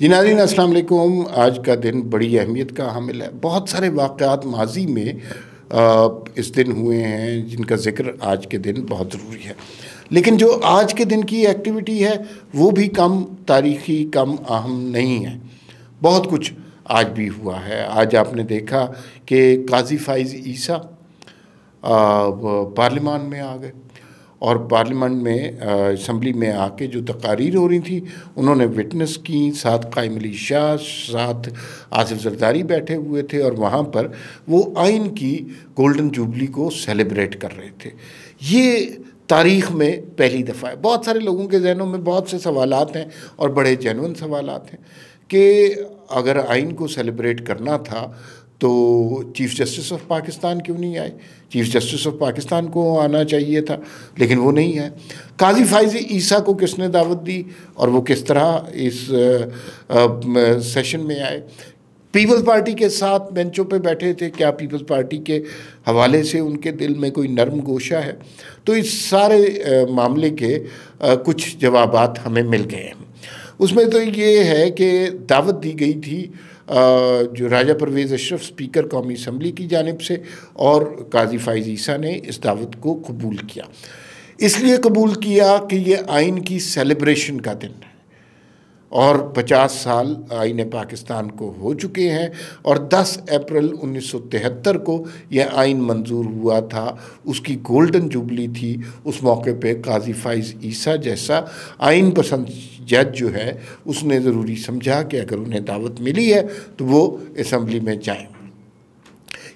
जी नाजीन असलम आज का दिन बड़ी अहमियत का हामिल है बहुत सारे वाक़ात माजी में इस दिन हुए हैं जिनका ज़िक्र आज के दिन बहुत ज़रूरी है लेकिन जो आज के दिन की एक्टिविटी है वो भी कम तारीखी कम अहम नहीं है बहुत कुछ आज भी हुआ है आज आपने देखा कि काजी फ़ाइज़ ईसा पार्लियामान में आ गए और पार्लियामेंट में असम्बली में आके जो तकारीर हो रही थी उन्होंने विटनेस की साथ कायम अली शाह साथ आसिफ जरदारी बैठे हुए थे और वहाँ पर वो आइन की गोल्डन जुबली को सेलिब्रेट कर रहे थे ये तारीख़ में पहली दफ़ा है बहुत सारे लोगों के जहनों में बहुत से सवाल हैं और बड़े जैन सवाल हैं कि अगर आइन को सेलिब्रेट करना था तो चीफ़ जस्टिस ऑफ पाकिस्तान क्यों नहीं आए चीफ़ जस्टिस ऑफ पाकिस्तान को आना चाहिए था लेकिन वो नहीं आए काजी फाइज ईसा को किसने दावत दी और वो किस तरह इस आ, आ, सेशन में आए पीपल्स पार्टी के साथ बेंचों पे बैठे थे क्या पीपल्स पार्टी के हवाले से उनके दिल में कोई नरम गोशा है तो इस सारे आ, मामले के आ, कुछ जवाब हमें मिल गए हैं उसमें तो ये है कि दावत दी गई थी जो राजा परवेज़ अशरफ स्पीकर कौमी असम्बली की जानब से और काजी फ़ाइज़ ईसा ने इस दावत को कबूल किया इसलिए कबूल किया कि ये आइन की सेलिब्रेशन का दिन है और 50 साल आइन पाकिस्तान को हो चुके हैं और 10 अप्रैल 1973 को यह आइन मंजूर हुआ था उसकी गोल्डन जुबली थी उस मौके पे काजी फ़ाइज़ ईसा जैसा आइन पसंद जज जो है उसने ज़रूरी समझा कि अगर उन्हें दावत मिली है तो वो इसम्बली में जाए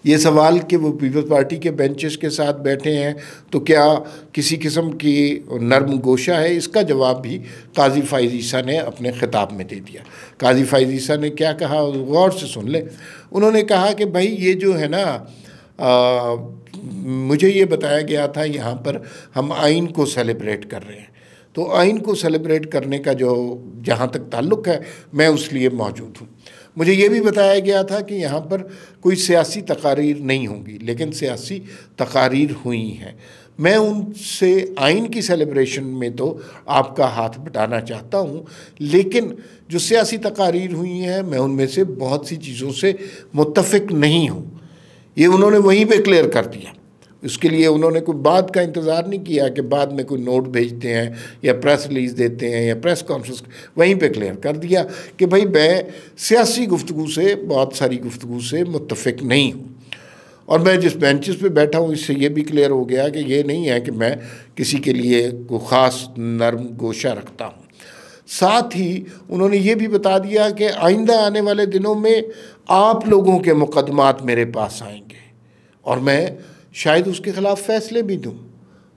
ये सवाल कि वो पीपल्स पार्टी के बेंचेस के साथ बैठे हैं तो क्या किसी किस्म की नर्म गोशा है इसका जवाब भी काजी फाइज ने अपने ख़िताब में दे दिया काजी फाइज ने क्या कहा गौर से सुन ले उन्होंने कहा कि भाई ये जो है ना आ, मुझे ये बताया गया था यहाँ पर हम आइन को सेलिब्रेट कर रहे हैं तो आइन को सेलिब्रेट करने का जो जहाँ तक ताल्लुक़ है मैं उस लिए मौजूद हूँ मुझे ये भी बताया गया था कि यहाँ पर कोई सियासी तकारीर नहीं होंगी लेकिन सियासी तकारीर हुई हैं मैं उनसे आइन की सेलिब्रेशन में तो आपका हाथ बटाना चाहता हूँ लेकिन जो सियासी तकारीर हुई हैं मैं उनमें से बहुत सी चीज़ों से मुतफिक नहीं हूँ ये उन्होंने वहीं पे क्लियर कर दिया उसके लिए उन्होंने कोई बात का इंतज़ार नहीं किया कि बाद में कोई नोट भेजते हैं या प्रेस रिलीज देते हैं या प्रेस कॉन्फ्रेंस वहीं पे क्लियर कर दिया कि भाई मैं सियासी गुफ्तु से बहुत सारी गुफ्तु से मुतफिक नहीं हूँ और मैं जिस बेंचेस पे बैठा हूँ इससे ये भी क्लियर हो गया कि ये नहीं है कि मैं किसी के लिए को ख़ास नरम गोशा रखता हूँ साथ ही उन्होंने ये भी बता दिया कि आइंदा आने वाले दिनों में आप लोगों के मुकदमात मेरे पास आएंगे और मैं शायद उसके ख़िलाफ़ फैसले भी दूँ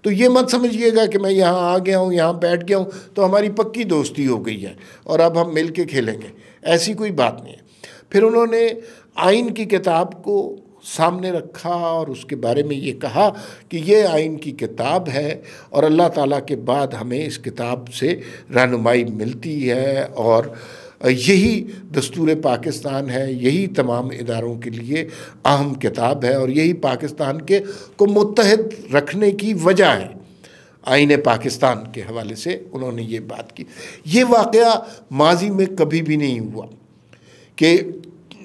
तो ये मत समझिएगा कि मैं यहाँ आ गया हूँ यहाँ बैठ गया हूँ तो हमारी पक्की दोस्ती हो गई है और अब हम मिल के खेलेंगे ऐसी कोई बात नहीं है फिर उन्होंने आइन की किताब को सामने रखा और उसके बारे में ये कहा कि ये आइन की किताब है और अल्लाह ताला के बाद हमें इस किताब से रहनुमाई मिलती है और यही दस्तूर पाकिस्तान है यही तमाम इदारों के लिए अहम किताब है और यही पाकिस्तान के को मुतहद रखने की वजह है आइन पाकिस्तान के हवाले से उन्होंने ये बात की ये वाक़ माजी में कभी भी नहीं हुआ कि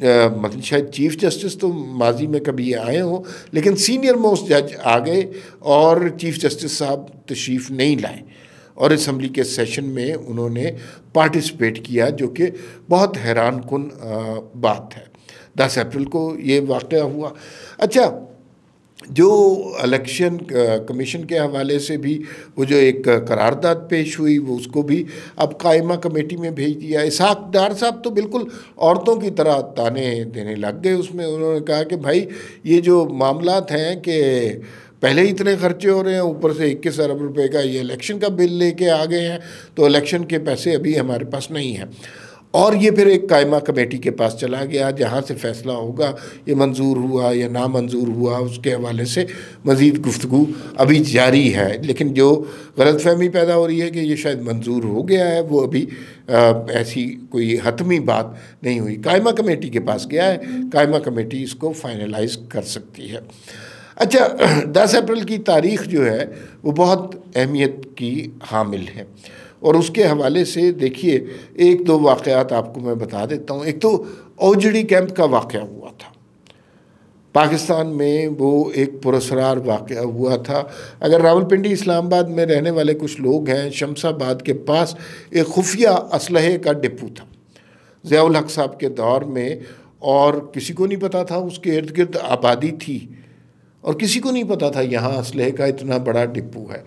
मतलब शायद चीफ जस्टिस तो माजी में कभी आए हों लेकिन सीनियर मोस्ट जज आ गए और चीफ जस्टिस साहब तशरीफ़ नहीं लाए और इसम्बली के सेशन में उन्होंने पार्टिसिपेट किया जो कि बहुत हैरान कन बात है दस अप्रैल को ये वाक़ हुआ अच्छा जो इलेक्शन कमीशन के हवाले से भी वो जो एक करारदाद पेश हुई वो उसको भी अब कायमा कमेटी में भेज दिया इसहाक डार साहब तो बिल्कुल औरतों की तरह ताने देने लग गए उसमें उन्होंने कहा कि भाई ये जो मामला हैं कि पहले ही इतने खर्चे हो रहे हैं ऊपर से इक्कीस अरब रुपए का ये इलेक्शन का बिल लेके आ गए हैं तो इलेक्शन के पैसे अभी हमारे पास नहीं हैं और ये फिर एक कायमा कमेटी के पास चला गया जहाँ से फैसला होगा ये मंजूर हुआ या ना मंजूर हुआ उसके हवाले से मज़ीद गुफ्तु अभी जारी है लेकिन जो गलत फहमी पैदा हो रही है कि ये शायद मंजूर हो गया है वो अभी आ, ऐसी कोई हतमी बात नहीं हुई कायमा कमेटी के पास गया है कायमा कमेटी इसको फाइनलाइज कर सकती है अच्छा दस अप्रैल की तारीख जो है वो बहुत अहमियत की हामिल है और उसके हवाले से देखिए एक दो वाक़ात आपको मैं बता देता हूँ एक तो औजड़ी कैंप का वाक़ हुआ था पाकिस्तान में वो एक पुरसरार वाक़ हुआ था अगर रावलपिंडी इस्लामाबाद में रहने वाले कुछ लोग हैं शमसाबाद के पास एक खुफिया असलहे का डिपू था ज़ियाल हक साहब के दौर में और किसी को नहीं पता था उसके इर्द गिर्द आबादी थी और किसी को नहीं पता था यहाँ इसलह का इतना बड़ा डिपू है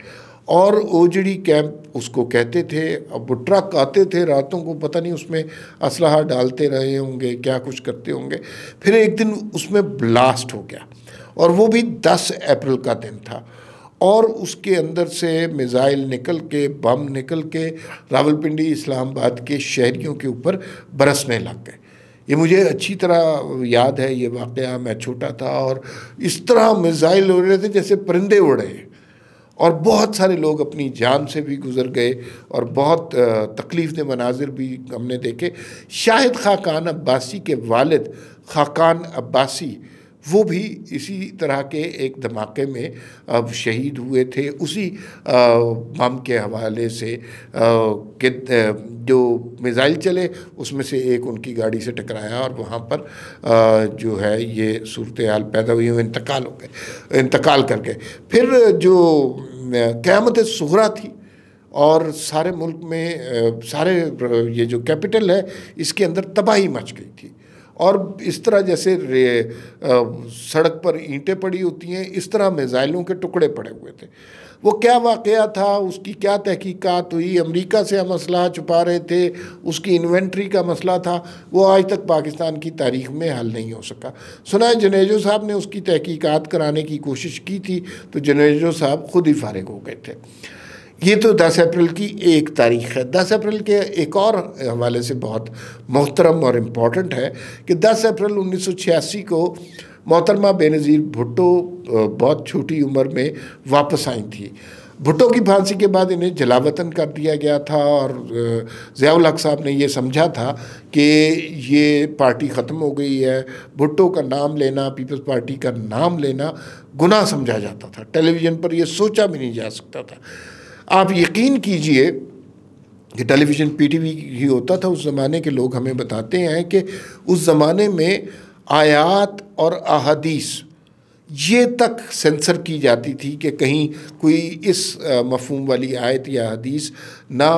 और ओजड़ी कैंप उसको कहते थे अब वो ट्रक आते थे रातों को पता नहीं उसमें असलाहा डालते रहे होंगे क्या कुछ करते होंगे फिर एक दिन उसमें ब्लास्ट हो गया और वो भी 10 अप्रैल का दिन था और उसके अंदर से मिज़ाइल निकल के बम निकल के रावलपिंडी इस्लामाबाद के शहरीों के ऊपर बरसने लग गए ये मुझे अच्छी तरह याद है ये वाक़ मैं छोटा था और इस तरह मिज़ाइल उड़ रहे थे जैसे परिंदे उड़े और बहुत सारे लोग अपनी जान से भी गुजर गए और बहुत तकलीफ ने मनाजिर भी हमने देखे शाहिद खाकान अब्बासी के वालिद खाकान अब्बासी वो भी इसी तरह के एक धमाके में अब शहीद हुए थे उसी बम के हवाले से के जो मिज़ाइल चले उसमें से एक उनकी गाड़ी से टकराया और वहाँ पर जो है ये सूरत हाल पैदा हुई इंतकाल हो गए इंतकाल करके फिर जो क़्यामत सहरा थी और सारे मुल्क में सारे ये जो कैपिटल है इसके अंदर तबाही मच गई थी और इस तरह जैसे सड़क पर ईंटें पड़ी होती हैं इस तरह मिज़ाइलों के टुकड़े पड़े हुए थे वो क्या वाक़ था उसकी क्या तहकीकात हुई अमेरिका से हम असलाह छुपा रहे थे उसकी इन्वेंट्री का मसला था वो आज तक पाकिस्तान की तारीख में हल नहीं हो सका सुना है जनेजो साहब ने उसकी तहकीकात कराने की कोशिश की थी तो जनेजो साहब खुद ही फारग हो गए थे ये तो 10 अप्रैल की एक तारीख है 10 अप्रैल के एक और हवाले से बहुत मोहतरम और इम्पॉर्टेंट है कि 10 अप्रैल 1986 को मोहतरमा बेनज़ीर भुट्टो बहुत छोटी उम्र में वापस आई थी भुट्टो की फांसी के बाद इन्हें जलावतन कर दिया गया था और ज़ियाउल हक साहब ने यह समझा था कि ये पार्टी ख़त्म हो गई है भुट्टो का नाम लेना पीपल्स पार्टी का नाम लेना गुनाह समझा जाता था टेलीविज़न पर यह सोचा भी नहीं जा सकता था आप यकीन कीजिए कि टेलीविज़न पीटीवी ही होता था उस ज़माने के लोग हमें बताते हैं कि उस ज़माने में आयात और अहदीस ये तक सेंसर की जाती थी कि कहीं कोई इस मफहम वाली आयत या हदीस ना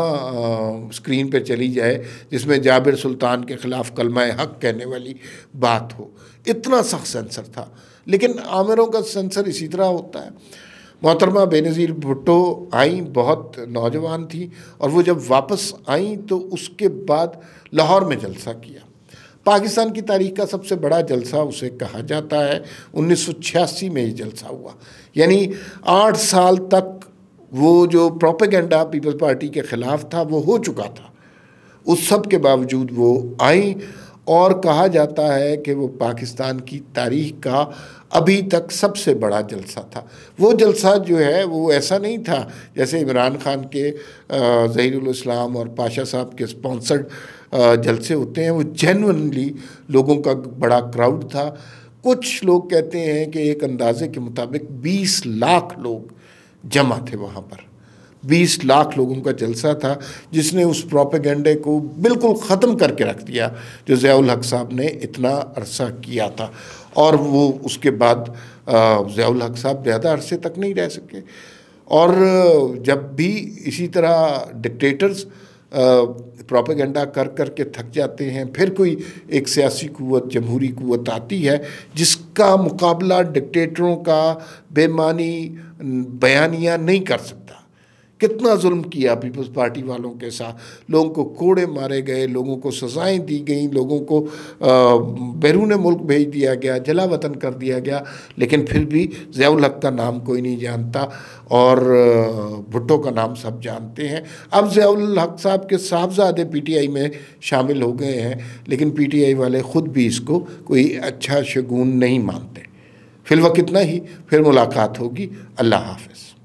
स्क्रीन पर चली जाए जिसमें जाबिर सुल्तान के ख़िलाफ़ कलमा हक कहने वाली बात हो इतना सख्त सेंसर था लेकिन आमिरों का सेंसर इसी तरह होता है मोहतरमा बेनज़ीर भुट्टो आई बहुत नौजवान थी और वो जब वापस आई तो उसके बाद लाहौर में जलसा किया पाकिस्तान की तारीख का सबसे बड़ा जलसा उसे कहा जाता है 1986 में ये जलसा हुआ यानी आठ साल तक वो जो प्रोपेगेंडा पीपल्स पार्टी के ख़िलाफ़ था वो हो चुका था उस सब के बावजूद वो आई और कहा जाता है कि वो पाकिस्तान की तारीख का अभी तक सबसे बड़ा जलसा था वो जलसा जो है वो ऐसा नहीं था जैसे इमरान खान के ज़हीराम और पाशा साहब के स्पॉन्सर्ड जलसे होते हैं वो जेनवनली लोगों का बड़ा क्राउड था कुछ लोग कहते हैं कि एक अंदाजे के मुताबिक 20 लाख लोग जमा थे वहाँ पर बीस लाख लोगों का जलसा था जिसने उस प्रोपेगेंडे को बिल्कुल ख़त्म करके रख दिया जो ज़ियाउल हक साहब ने इतना अरसा किया था और वो उसके बाद ज़ियाउल हक साहब ज़्यादा अरसे तक नहीं रह सके और जब भी इसी तरह डिक्टेटर्स प्रोपेगेंडा कर कर के थक जाते हैं फिर कोई एक सियासी कुत जमहूरी कुत आती है जिसका मुकाबला डिक्टेटरों का बेमानी बयानिया नहीं कर सकता कितना जुल्म किया पीपल्स पार्टी वालों के साथ लोगों को कोड़े मारे गए लोगों को सज़ाएं दी गई लोगों को बैरून मुल्क भेज दिया गया जला वतन कर दिया गया लेकिन फिर भी जयाउल हक का नाम कोई नहीं जानता और भुट्टो का नाम सब जानते हैं अब जयाउल हक साहब के साहबजादे पीटीआई में शामिल हो गए हैं लेकिन पीटीआई वाले ख़ुद भी इसको कोई अच्छा शगुन नहीं मानते वह कितना ही फिर मुलाकात होगी अल्लाह हाफिज़